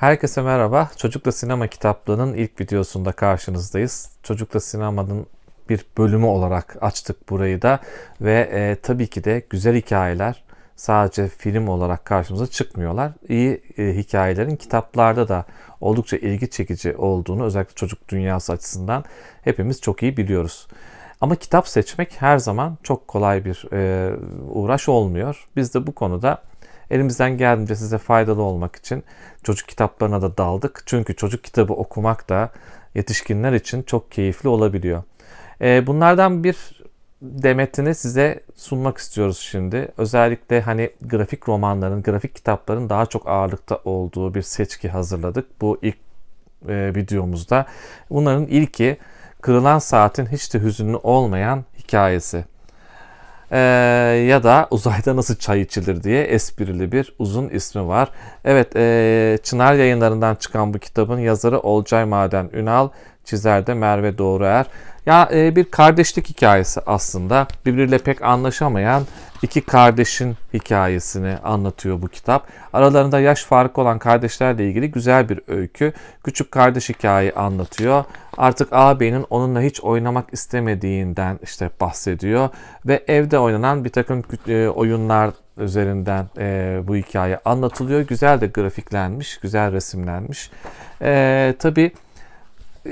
Herkese merhaba. Çocukla Sinema kitaplığının ilk videosunda karşınızdayız. Çocukla Sinema'nın bir bölümü olarak açtık burayı da ve e, tabii ki de güzel hikayeler sadece film olarak karşımıza çıkmıyorlar. İyi e, hikayelerin kitaplarda da oldukça ilgi çekici olduğunu özellikle çocuk dünyası açısından hepimiz çok iyi biliyoruz. Ama kitap seçmek her zaman çok kolay bir e, uğraş olmuyor. Biz de bu konuda Elimizden geldiğince size faydalı olmak için çocuk kitaplarına da daldık. Çünkü çocuk kitabı okumak da yetişkinler için çok keyifli olabiliyor. E, bunlardan bir demetini size sunmak istiyoruz şimdi. Özellikle hani grafik romanların, grafik kitapların daha çok ağırlıkta olduğu bir seçki hazırladık. Bu ilk e, videomuzda. Bunların ilki Kırılan Saat'in hiç de hüzünlü olmayan hikayesi e, ya da uzayda nasıl çay içilir diye esprili bir uzun ismi var. Evet e, Çınar yayınlarından çıkan bu kitabın yazarı Olcay Maden Ünal çizer de Merve Doğruer. Ya e, bir kardeşlik hikayesi aslında. Birbiriyle pek anlaşamayan iki kardeşin hikayesini anlatıyor bu kitap. Aralarında yaş farkı olan kardeşlerle ilgili güzel bir öykü. Küçük kardeş hikayeyi anlatıyor. Artık ağabeyinin onunla hiç oynamak istemediğinden işte bahsediyor. Ve evde oynanan bir takım e, oyunlar üzerinden e, bu hikaye anlatılıyor. Güzel de grafiklenmiş, güzel resimlenmiş. E, tabii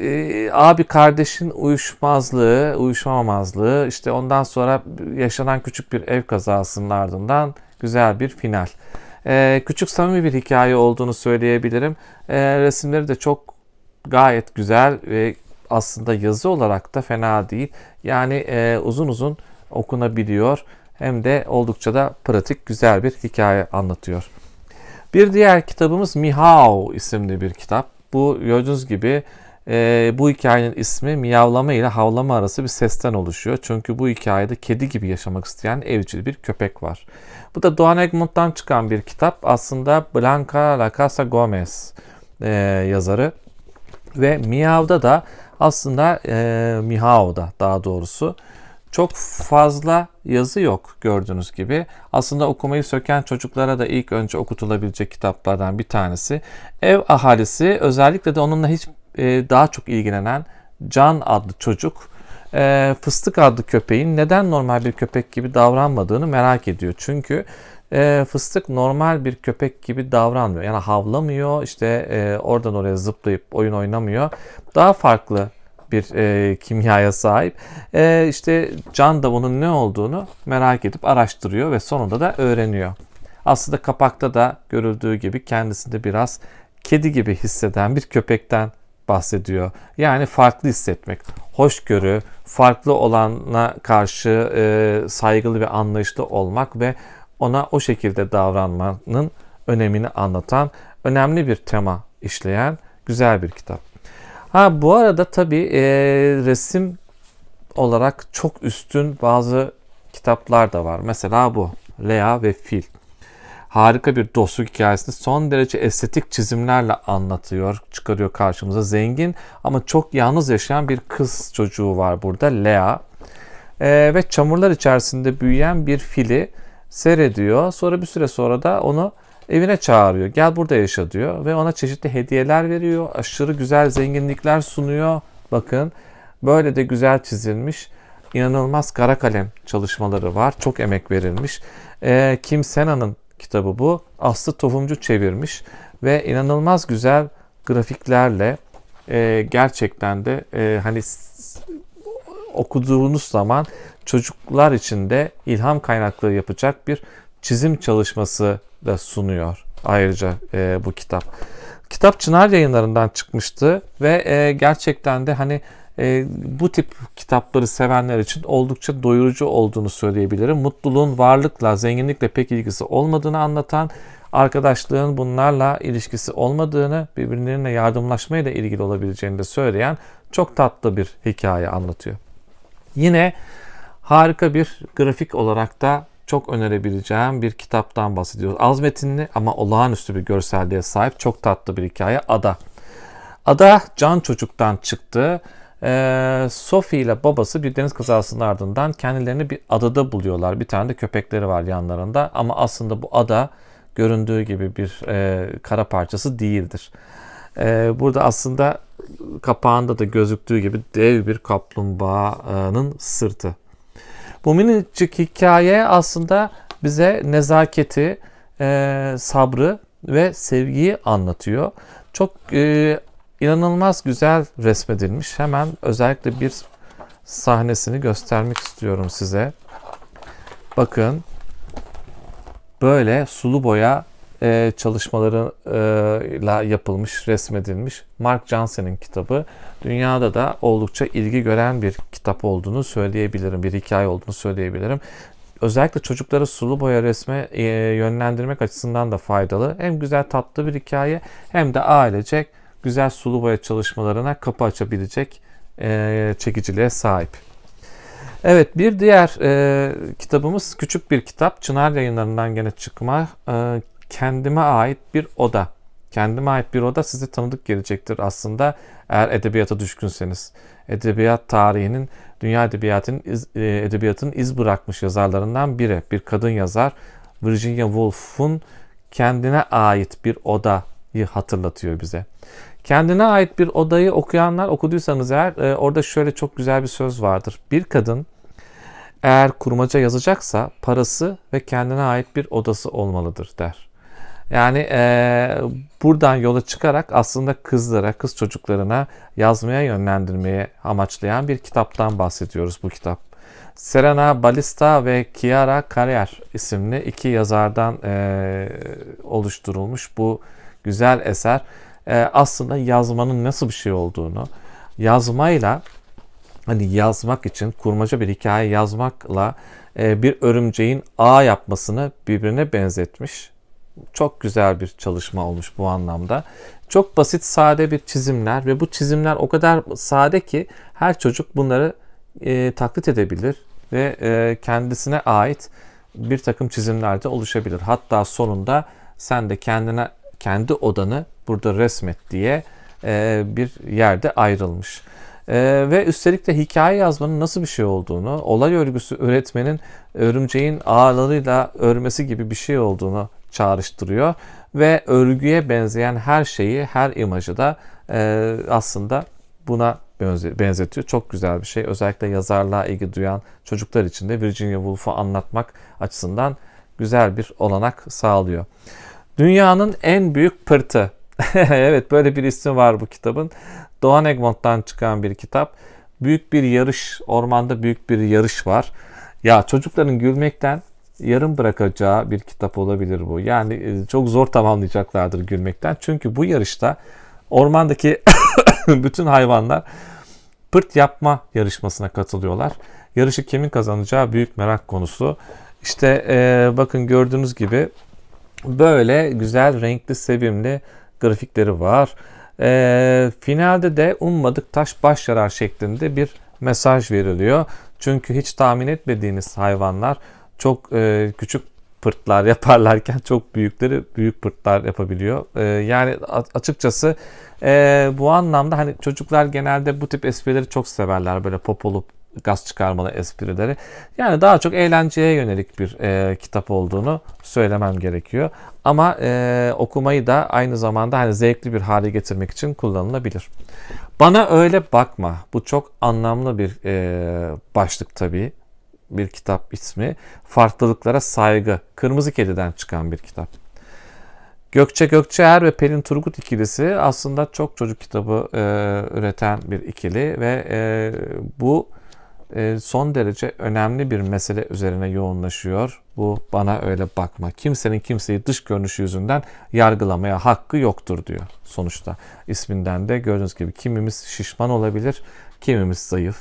ee, abi kardeşin uyuşmazlığı, uyuşmamazlığı işte ondan sonra yaşanan küçük bir ev kazasının ardından güzel bir final. E, küçük samimi bir hikaye olduğunu söyleyebilirim. E, resimleri de çok gayet güzel ve aslında yazı olarak da fena değil. Yani e, uzun uzun okunabiliyor hem de oldukça da pratik güzel bir hikaye anlatıyor. Bir diğer kitabımız Mihao isimli bir kitap. Bu gördüğünüz gibi e, bu hikayenin ismi miyavlama ile havlama arası bir sesten oluşuyor. Çünkü bu hikayede kedi gibi yaşamak isteyen evcil bir köpek var. Bu da Doğan Egmont'tan çıkan bir kitap. Aslında Blanca La Casa Gomez e, yazarı. Ve Miyav'da da aslında e, Mihao'da daha doğrusu çok fazla yazı yok gördüğünüz gibi. Aslında okumayı söken çocuklara da ilk önce okutulabilecek kitaplardan bir tanesi. Ev ahalisi özellikle de onunla hiç e, daha çok ilgilenen Can adlı çocuk e, Fıstık adlı köpeğin neden normal bir köpek gibi davranmadığını merak ediyor. Çünkü e, fıstık normal bir köpek gibi davranmıyor. Yani havlamıyor, işte oradan oraya zıplayıp oyun oynamıyor. Daha farklı bir e, kimyaya sahip. E, işte Can da bunun ne olduğunu merak edip araştırıyor ve sonunda da öğreniyor. Aslında kapakta da görüldüğü gibi kendisinde biraz kedi gibi hisseden bir köpekten bahsediyor. Yani farklı hissetmek, hoşgörü, farklı olana karşı e, saygılı ve anlayışlı olmak ve ona o şekilde davranmanın önemini anlatan önemli bir tema işleyen güzel bir kitap. Ha bu arada tabii e, resim olarak çok üstün bazı kitaplar da var. Mesela bu Lea ve Fil harika bir dostluk hikayesini son derece estetik çizimlerle anlatıyor, çıkarıyor karşımıza. Zengin ama çok yalnız yaşayan bir kız çocuğu var burada, Lea. Ee, ve çamurlar içerisinde büyüyen bir fili seyrediyor. Sonra bir süre sonra da onu evine çağırıyor. Gel burada yaşa diyor ve ona çeşitli hediyeler veriyor. Aşırı güzel zenginlikler sunuyor. Bakın böyle de güzel çizilmiş inanılmaz kara kalem çalışmaları var. Çok emek verilmiş. Ee, Kim Sena'nın kitabı bu. Aslı Tohumcu çevirmiş ve inanılmaz güzel grafiklerle e, gerçekten de e, hani okuduğunuz zaman çocuklar için de ilham kaynaklığı yapacak bir çizim çalışması da sunuyor ayrıca e, bu kitap. Kitap Çınar yayınlarından çıkmıştı ve e, gerçekten de hani e, bu tip kitapları sevenler için oldukça doyurucu olduğunu söyleyebilirim. Mutluluğun varlıkla, zenginlikle pek ilgisi olmadığını anlatan, arkadaşlığın bunlarla ilişkisi olmadığını, birbirlerine yardımlaşmayla ilgili olabileceğini de söyleyen çok tatlı bir hikaye anlatıyor. Yine harika bir grafik olarak da çok önerebileceğim bir kitaptan bahsediyoruz. Az metinli ama olağanüstü bir görselliğe sahip çok tatlı bir hikaye Ada. Ada can çocuktan çıktı ee, Sophie ile babası bir deniz kazasının ardından kendilerini bir adada buluyorlar. Bir tane de köpekleri var yanlarında ama aslında bu ada göründüğü gibi bir e, kara parçası değildir. E, burada aslında kapağında da gözüktüğü gibi dev bir kaplumbağanın sırtı. Bu minicik hikaye aslında bize nezaketi, e, sabrı ve sevgiyi anlatıyor. Çok e, inanılmaz güzel resmedilmiş. Hemen özellikle bir sahnesini göstermek istiyorum size. Bakın böyle sulu boya e, çalışmalarıyla e, yapılmış, resmedilmiş Mark Johnson'ın kitabı. Dünyada da oldukça ilgi gören bir kitap olduğunu söyleyebilirim, bir hikaye olduğunu söyleyebilirim. Özellikle çocuklara sulu boya resme e, yönlendirmek açısından da faydalı. Hem güzel tatlı bir hikaye hem de ailecek güzel sulu boya çalışmalarına kapı açabilecek e, çekiciliğe sahip. Evet bir diğer e, kitabımız küçük bir kitap. Çınar yayınlarından gene çıkma. E, kendime ait bir oda. Kendime ait bir oda size tanıdık gelecektir aslında eğer edebiyata düşkünseniz. Edebiyat tarihinin, dünya edebiyatının iz, e, edebiyatının iz bırakmış yazarlarından biri. Bir kadın yazar Virginia Woolf'un kendine ait bir odayı hatırlatıyor bize. Kendine ait bir odayı okuyanlar okuduysanız eğer e, orada şöyle çok güzel bir söz vardır. Bir kadın eğer kurmaca yazacaksa parası ve kendine ait bir odası olmalıdır der. Yani e, buradan yola çıkarak aslında kızlara, kız çocuklarına yazmaya yönlendirmeye amaçlayan bir kitaptan bahsediyoruz bu kitap. Serena Balista ve Kiara Carrier isimli iki yazardan e, oluşturulmuş bu güzel eser. Ee, aslında yazmanın nasıl bir şey olduğunu, yazmayla hani yazmak için kurmaca bir hikaye yazmakla e, bir örümceğin ağ yapmasını birbirine benzetmiş. Çok güzel bir çalışma olmuş bu anlamda. Çok basit sade bir çizimler ve bu çizimler o kadar sade ki her çocuk bunları e, taklit edebilir ve e, kendisine ait bir takım çizimlerde oluşabilir. Hatta sonunda sen de kendine kendi odanı burada resmet diye e, bir yerde ayrılmış. Ee, ve üstelik de hikaye yazmanın nasıl bir şey olduğunu, olay örgüsü öğretmenin örümceğin ağlarıyla örmesi gibi bir şey olduğunu çağrıştırıyor. Ve örgüye benzeyen her şeyi, her imajı da e, aslında buna benzetiyor. Çok güzel bir şey. Özellikle yazarlığa ilgi duyan çocuklar için de Virginia Woolf'u anlatmak açısından güzel bir olanak sağlıyor. Dünyanın en büyük pırtı. evet böyle bir ismi var bu kitabın. Doğan Egmont'tan çıkan bir kitap. Büyük bir yarış, ormanda büyük bir yarış var. Ya çocukların gülmekten yarım bırakacağı bir kitap olabilir bu. Yani e, çok zor tamamlayacaklardır gülmekten. Çünkü bu yarışta ormandaki bütün hayvanlar pırt yapma yarışmasına katılıyorlar. Yarışı kimin kazanacağı büyük merak konusu. İşte e, bakın gördüğünüz gibi Böyle güzel renkli sevimli grafikleri var. E, finalde de ummadık taş baş yarar şeklinde bir mesaj veriliyor. Çünkü hiç tahmin etmediğiniz hayvanlar çok e, küçük pırtlar yaparlarken çok büyükleri büyük pırtlar yapabiliyor. E, yani açıkçası e, bu anlamda hani çocuklar genelde bu tip esprileri çok severler. Böyle popolu gaz çıkarmalı esprileri. Yani daha çok eğlenceye yönelik bir e, kitap olduğunu söylemem gerekiyor. Ama e, okumayı da aynı zamanda hani zevkli bir hale getirmek için kullanılabilir. Bana öyle bakma. Bu çok anlamlı bir e, başlık tabii. Bir kitap ismi. Farklılıklara saygı. Kırmızı Kedi'den çıkan bir kitap. Gökçe Gökçeer ve Pelin Turgut ikilisi aslında çok çocuk kitabı e, üreten bir ikili ve e, bu e, son derece önemli bir mesele üzerine yoğunlaşıyor. Bu bana öyle bakma. Kimsenin kimseyi dış görünüşü yüzünden yargılamaya hakkı yoktur diyor sonuçta. isminden de gördüğünüz gibi kimimiz şişman olabilir, kimimiz zayıf.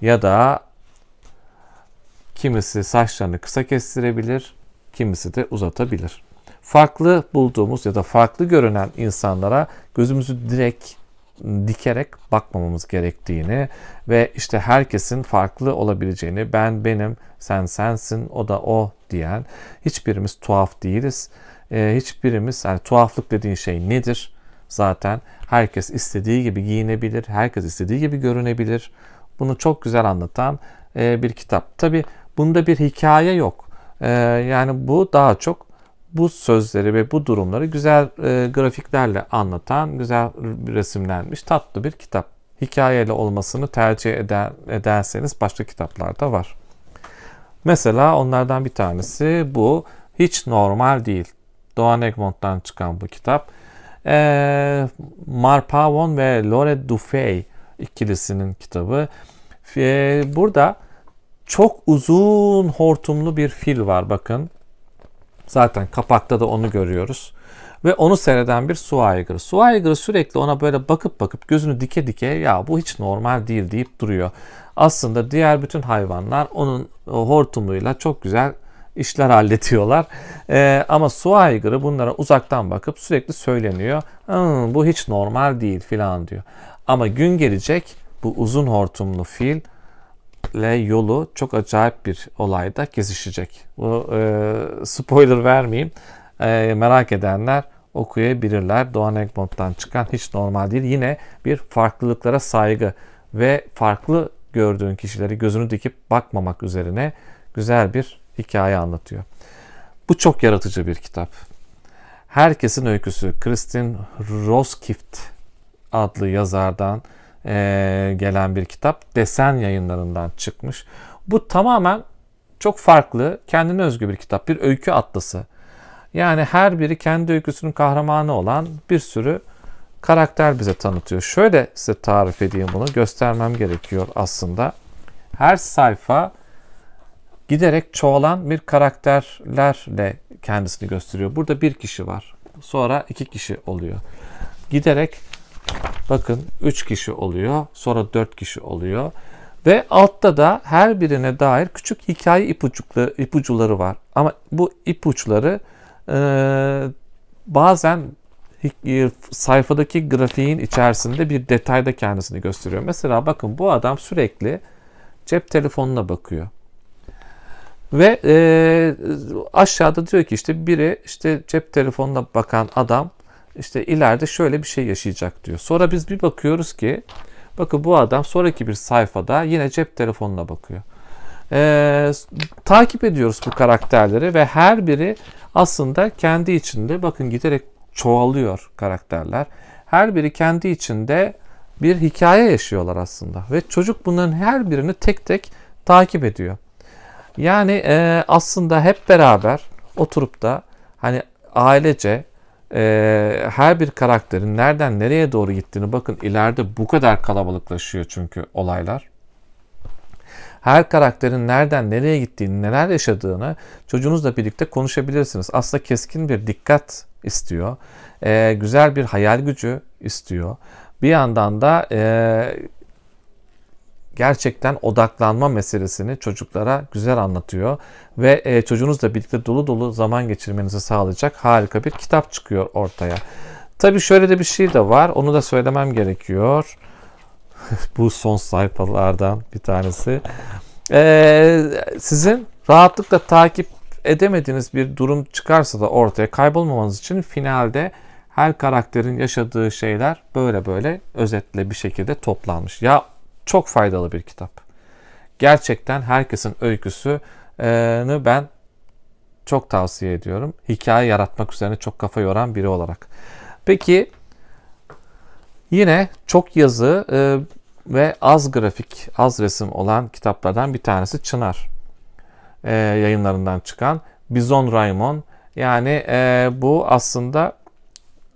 Ya da kimisi saçlarını kısa kestirebilir, kimisi de uzatabilir. Farklı bulduğumuz ya da farklı görünen insanlara gözümüzü direkt dikerek bakmamamız gerektiğini ve işte herkesin farklı olabileceğini ben benim, sen sensin, o da o diyen hiçbirimiz tuhaf değiliz. E, hiçbirimiz yani tuhaflık dediğin şey nedir? Zaten herkes istediği gibi giyinebilir, herkes istediği gibi görünebilir. Bunu çok güzel anlatan e, bir kitap. Tabi bunda bir hikaye yok. E, yani bu daha çok bu sözleri ve bu durumları güzel e, grafiklerle anlatan, güzel resimlenmiş tatlı bir kitap. Hikayeli olmasını tercih eder, ederseniz başka kitaplarda var. Mesela onlardan bir tanesi bu. Hiç normal değil. Doğan Egmont'tan çıkan bu kitap. E, Marpavon ve Lore Dufay ikilisinin kitabı. E, burada çok uzun hortumlu bir fil var bakın. Zaten kapakta da onu görüyoruz. Ve onu seyreden bir su aygırı. Su aygırı sürekli ona böyle bakıp bakıp gözünü dike dike ya bu hiç normal değil deyip duruyor. Aslında diğer bütün hayvanlar onun e, hortumuyla çok güzel işler halletiyorlar. Ee, ama su aygırı bunlara uzaktan bakıp sürekli söyleniyor. Hmm, bu hiç normal değil filan diyor. Ama gün gelecek bu uzun hortumlu fil ile yolu çok acayip bir olayda kesişecek. Bu e, spoiler vermeyeyim. E, merak edenler okuyabilirler. Doğan Egmont'tan çıkan hiç normal değil. Yine bir farklılıklara saygı ve farklı gördüğün kişileri gözünü dikip bakmamak üzerine güzel bir hikaye anlatıyor. Bu çok yaratıcı bir kitap. Herkesin Öyküsü Kristin Roskift adlı yazardan e, gelen bir kitap. Desen yayınlarından çıkmış. Bu tamamen çok farklı, kendine özgü bir kitap. Bir öykü atlası. Yani her biri kendi öyküsünün kahramanı olan bir sürü karakter bize tanıtıyor. Şöyle size tarif edeyim bunu. Göstermem gerekiyor aslında. Her sayfa giderek çoğalan bir karakterlerle kendisini gösteriyor. Burada bir kişi var. Sonra iki kişi oluyor. Giderek Bakın 3 kişi oluyor, sonra 4 kişi oluyor. Ve altta da her birine dair küçük hikaye ipuçları, ipucuları var. Ama bu ipuçları e, bazen sayfadaki grafiğin içerisinde bir detayda kendisini gösteriyor. Mesela bakın bu adam sürekli cep telefonuna bakıyor. Ve e, aşağıda diyor ki işte biri işte cep telefonuna bakan adam işte ileride şöyle bir şey yaşayacak diyor. Sonra biz bir bakıyoruz ki bakın bu adam sonraki bir sayfada yine cep telefonuna bakıyor. Ee, takip ediyoruz bu karakterleri ve her biri aslında kendi içinde bakın giderek çoğalıyor karakterler. Her biri kendi içinde bir hikaye yaşıyorlar aslında ve çocuk bunların her birini tek tek takip ediyor. Yani e, aslında hep beraber oturup da hani ailece e, her bir karakterin nereden nereye doğru gittiğini bakın ileride bu kadar kalabalıklaşıyor çünkü olaylar. Her karakterin nereden nereye gittiğini, neler yaşadığını çocuğunuzla birlikte konuşabilirsiniz. Aslında keskin bir dikkat istiyor. E, güzel bir hayal gücü istiyor. Bir yandan da e, gerçekten odaklanma meselesini çocuklara güzel anlatıyor ve e, çocuğunuzla birlikte dolu dolu zaman geçirmenizi sağlayacak harika bir kitap çıkıyor ortaya. Tabii şöyle de bir şey de var. Onu da söylemem gerekiyor. Bu son sayfalardan bir tanesi. Ee, sizin rahatlıkla takip edemediğiniz bir durum çıkarsa da ortaya kaybolmamanız için finalde her karakterin yaşadığı şeyler böyle böyle özetle bir şekilde toplanmış. Ya çok faydalı bir kitap. Gerçekten herkesin öyküsünü ben çok tavsiye ediyorum. Hikaye yaratmak üzerine çok kafa yoran biri olarak. Peki yine çok yazı e, ve az grafik, az resim olan kitaplardan bir tanesi Çınar. E, yayınlarından çıkan Bizon Raymond. Yani e, bu aslında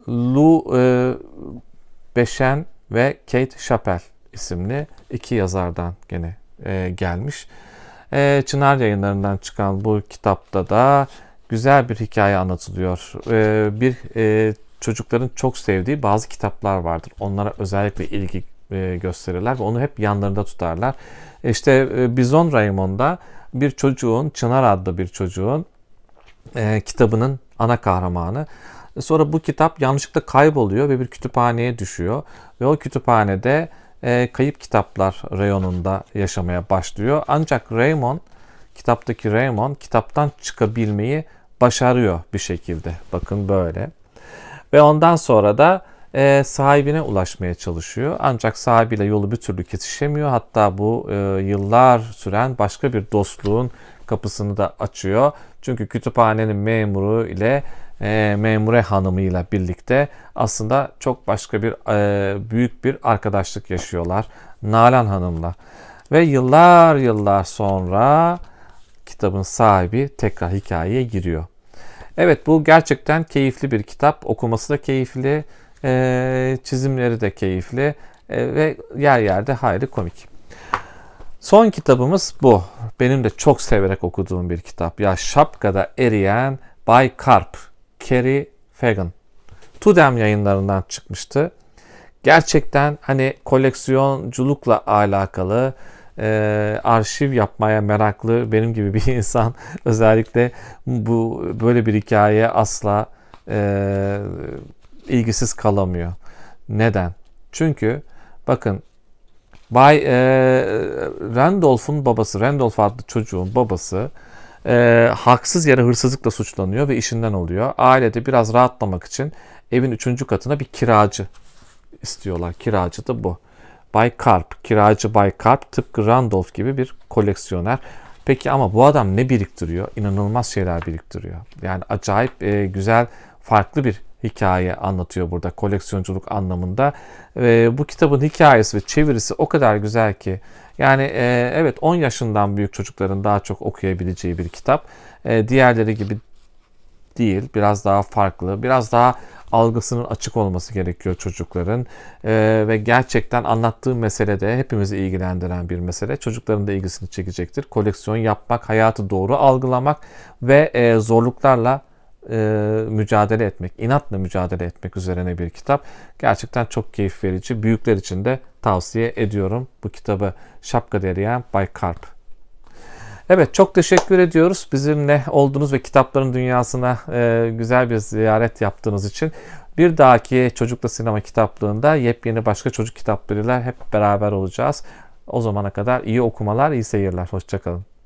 Lou e, Beşen ve Kate Chappell isimli iki yazardan gene e, gelmiş. E, Çınar yayınlarından çıkan bu kitapta da güzel bir hikaye anlatılıyor. E, bir e, çocukların çok sevdiği bazı kitaplar vardır. Onlara özellikle ilgi e, gösterirler ve onu hep yanlarında tutarlar. E, işte e, Bizon Raymond'da bir çocuğun, Çınar adlı bir çocuğun e, kitabının ana kahramanı. E, sonra bu kitap yanlışlıkla kayboluyor ve bir kütüphaneye düşüyor. Ve o kütüphanede e, kayıp kitaplar reyonunda yaşamaya başlıyor. Ancak Raymond, kitaptaki Raymond kitaptan çıkabilmeyi başarıyor bir şekilde. Bakın böyle. Ve ondan sonra da e, sahibine ulaşmaya çalışıyor. Ancak sahibiyle yolu bir türlü kesişemiyor. Hatta bu e, yıllar süren başka bir dostluğun kapısını da açıyor. Çünkü kütüphanenin memuru ile e, memure hanımıyla birlikte aslında çok başka bir e, büyük bir arkadaşlık yaşıyorlar Nalan Hanım'la. Ve yıllar yıllar sonra kitabın sahibi tekrar hikayeye giriyor. Evet bu gerçekten keyifli bir kitap. Okuması da keyifli, e, çizimleri de keyifli e, ve yer yerde hayli komik. Son kitabımız bu. Benim de çok severek okuduğum bir kitap. Ya şapkada eriyen Bay Karp Kerry Fagan. Tudem yayınlarından çıkmıştı. Gerçekten hani koleksiyonculukla alakalı e, arşiv yapmaya meraklı benim gibi bir insan özellikle bu böyle bir hikaye asla e, ilgisiz kalamıyor. Neden? Çünkü bakın Bay e, Randolph'un babası, Randolph adlı çocuğun babası e, haksız yere hırsızlıkla suçlanıyor ve işinden oluyor. Ailede biraz rahatlamak için evin üçüncü katına bir kiracı istiyorlar. Kiracı da bu. Bay Karp, kiracı Bay Karp tıpkı Randolph gibi bir koleksiyoner. Peki ama bu adam ne biriktiriyor? İnanılmaz şeyler biriktiriyor. Yani acayip e, güzel, farklı bir hikaye anlatıyor burada koleksiyonculuk anlamında. E, bu kitabın hikayesi ve çevirisi o kadar güzel ki yani e, evet 10 yaşından büyük çocukların daha çok okuyabileceği bir kitap. E, diğerleri gibi değil, biraz daha farklı, biraz daha algısının açık olması gerekiyor çocukların ee, ve gerçekten anlattığı mesele de hepimizi ilgilendiren bir mesele. Çocukların da ilgisini çekecektir. Koleksiyon yapmak, hayatı doğru algılamak ve e, zorluklarla e, mücadele etmek, inatla mücadele etmek üzerine bir kitap. Gerçekten çok keyif verici. Büyükler için de tavsiye ediyorum bu kitabı. Şapka Deriyen Bay Karp. Evet çok teşekkür ediyoruz bizimle olduğunuz ve kitapların dünyasına e, güzel bir ziyaret yaptığınız için. Bir dahaki Çocukla Sinema kitaplığında yepyeni başka çocuk kitaplarıyla hep beraber olacağız. O zamana kadar iyi okumalar, iyi seyirler. Hoşçakalın.